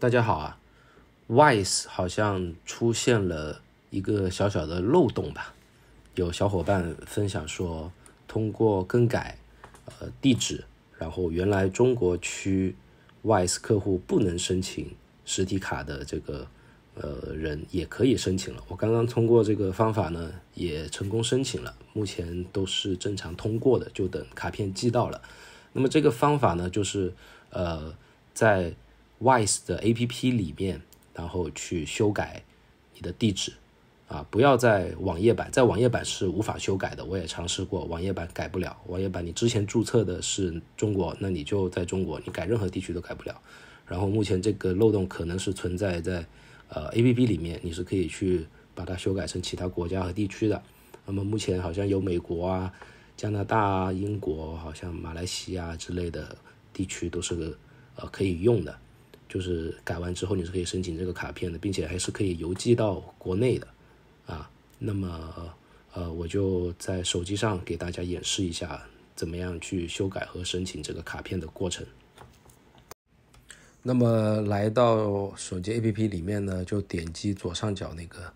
大家好啊，wise 好像出现了一个小小的漏洞吧？有小伙伴分享说，通过更改呃地址，然后原来中国区 wise 客户不能申请实体卡的这个呃人也可以申请了。我刚刚通过这个方法呢，也成功申请了，目前都是正常通过的，就等卡片寄到了。那么这个方法呢，就是呃在。wise 的 A P P 里面，然后去修改你的地址啊，不要在网页版，在网页版是无法修改的。我也尝试过，网页版改不了。网页版你之前注册的是中国，那你就在中国，你改任何地区都改不了。然后目前这个漏洞可能是存在在呃 A P P 里面，你是可以去把它修改成其他国家和地区的。那么目前好像有美国啊、加拿大、英国，好像马来西亚之类的地区都是呃可以用的。就是改完之后，你是可以申请这个卡片的，并且还是可以邮寄到国内的，啊，那么呃，我就在手机上给大家演示一下怎么样去修改和申请这个卡片的过程。那么来到手机 APP 里面呢，就点击左上角那个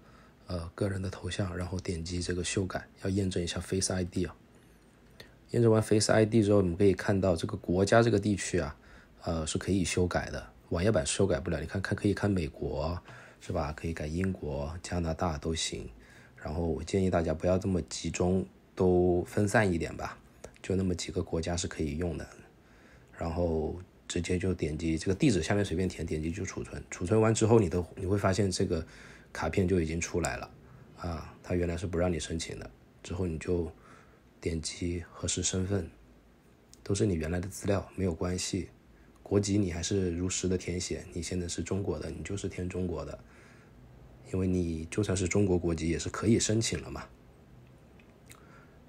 呃个人的头像，然后点击这个修改，要验证一下 Face ID 啊。验证完 Face ID 之后，你们可以看到这个国家这个地区啊，呃是可以修改的。网页版修改不了，你看看可以看美国是吧？可以改英国、加拿大都行。然后我建议大家不要这么集中，都分散一点吧。就那么几个国家是可以用的。然后直接就点击这个地址下面随便填，点击就储存。储存完之后，你的你会发现这个卡片就已经出来了。啊，它原来是不让你申请的，之后你就点击核实身份，都是你原来的资料，没有关系。国籍你还是如实的填写，你现在是中国的，你就是填中国的，因为你就算是中国国籍也是可以申请了嘛。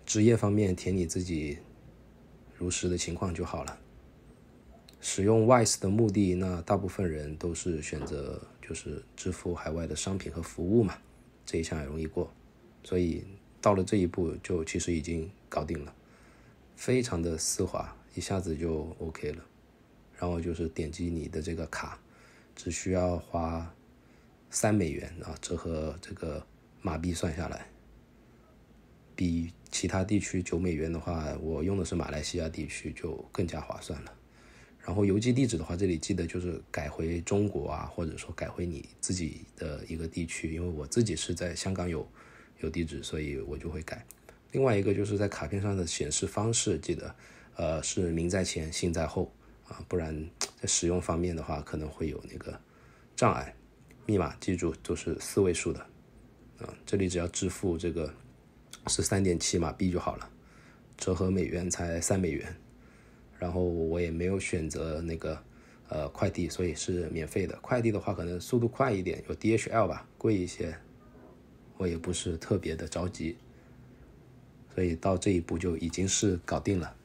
职业方面填你自己如实的情况就好了。使用 w i s e 的目的，那大部分人都是选择就是支付海外的商品和服务嘛，这一项也容易过，所以到了这一步就其实已经搞定了，非常的丝滑，一下子就 OK 了。然后就是点击你的这个卡，只需要花三美元啊，折合这个马币算下来，比其他地区九美元的话，我用的是马来西亚地区就更加划算了。然后邮寄地址的话，这里记得就是改回中国啊，或者说改回你自己的一个地区，因为我自己是在香港有有地址，所以我就会改。另外一个就是在卡片上的显示方式，记得呃是名在前，姓在后。啊，不然在使用方面的话，可能会有那个障碍。密码记住都是四位数的啊。这里只要支付这个十三点七马币就好了，折合美元才三美元。然后我也没有选择那个呃快递，所以是免费的。快递的话可能速度快一点，有 DHL 吧，贵一些。我也不是特别的着急，所以到这一步就已经是搞定了。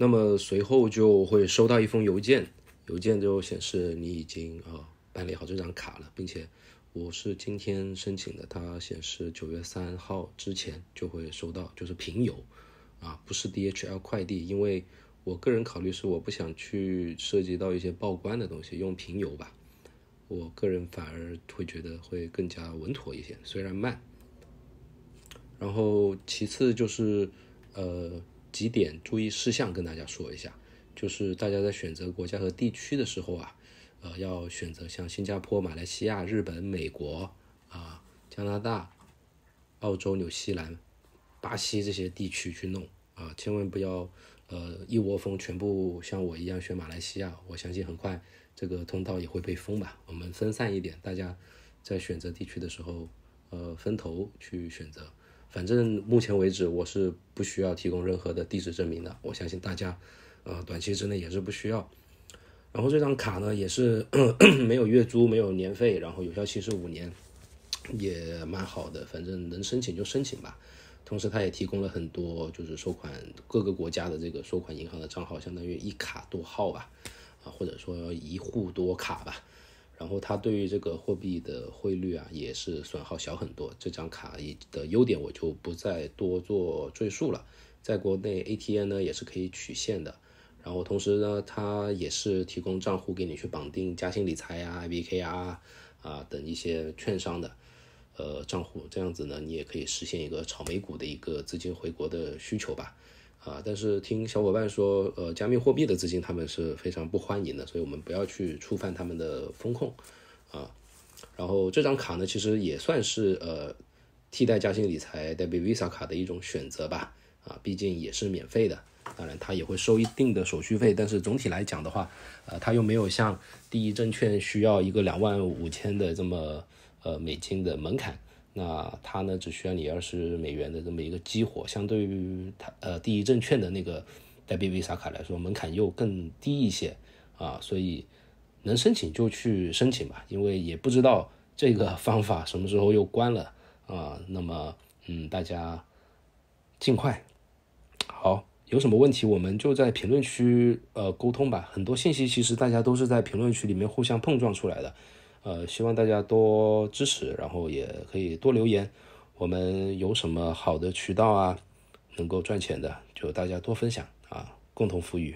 那么随后就会收到一封邮件，邮件就显示你已经啊办理好这张卡了，并且我是今天申请的，它显示九月三号之前就会收到，就是平邮啊，不是 DHL 快递，因为我个人考虑是我不想去涉及到一些报关的东西，用平邮吧，我个人反而会觉得会更加稳妥一些，虽然慢。然后其次就是呃。几点注意事项跟大家说一下，就是大家在选择国家和地区的时候啊，呃，要选择像新加坡、马来西亚、日本、美国啊、加拿大、澳洲、纽西兰、巴西这些地区去弄啊，千万不要呃一窝蜂全部像我一样选马来西亚，我相信很快这个通道也会被封吧。我们分散一点，大家在选择地区的时候，呃，分头去选择。反正目前为止，我是不需要提供任何的地址证明的。我相信大家，呃，短期之内也是不需要。然后这张卡呢，也是 没有月租，没有年费，然后有效期是五年，也蛮好的。反正能申请就申请吧。同时，他也提供了很多，就是收款各个国家的这个收款银行的账号，相当于一卡多号吧，啊，或者说一户多卡吧。然后它对于这个货币的汇率啊，也是损耗小很多。这张卡的优点我就不再多做赘述了。在国内 a t m 呢也是可以取现的，然后同时呢它也是提供账户给你去绑定嘉兴理财呀、IBKR 啊等一些券商的，呃账户，这样子呢你也可以实现一个炒美股的一个资金回国的需求吧。啊，但是听小伙伴说，呃，加密货币的资金他们是非常不欢迎的，所以我们不要去触犯他们的风控，啊。然后这张卡呢，其实也算是呃替代嘉兴理财、代币 Visa 卡的一种选择吧，啊，毕竟也是免费的。当然，它也会收一定的手续费，但是总体来讲的话，呃，它又没有像第一证券需要一个两万五千的这么呃美金的门槛。那它呢，只需要你二十美元的这么一个激活，相对于它呃第一证券的那个带 BB 卡来说，门槛又更低一些啊，所以能申请就去申请吧，因为也不知道这个方法什么时候又关了啊。那么嗯，大家尽快。好，有什么问题我们就在评论区呃沟通吧，很多信息其实大家都是在评论区里面互相碰撞出来的。呃，希望大家多支持，然后也可以多留言。我们有什么好的渠道啊，能够赚钱的，就大家多分享啊，共同富裕。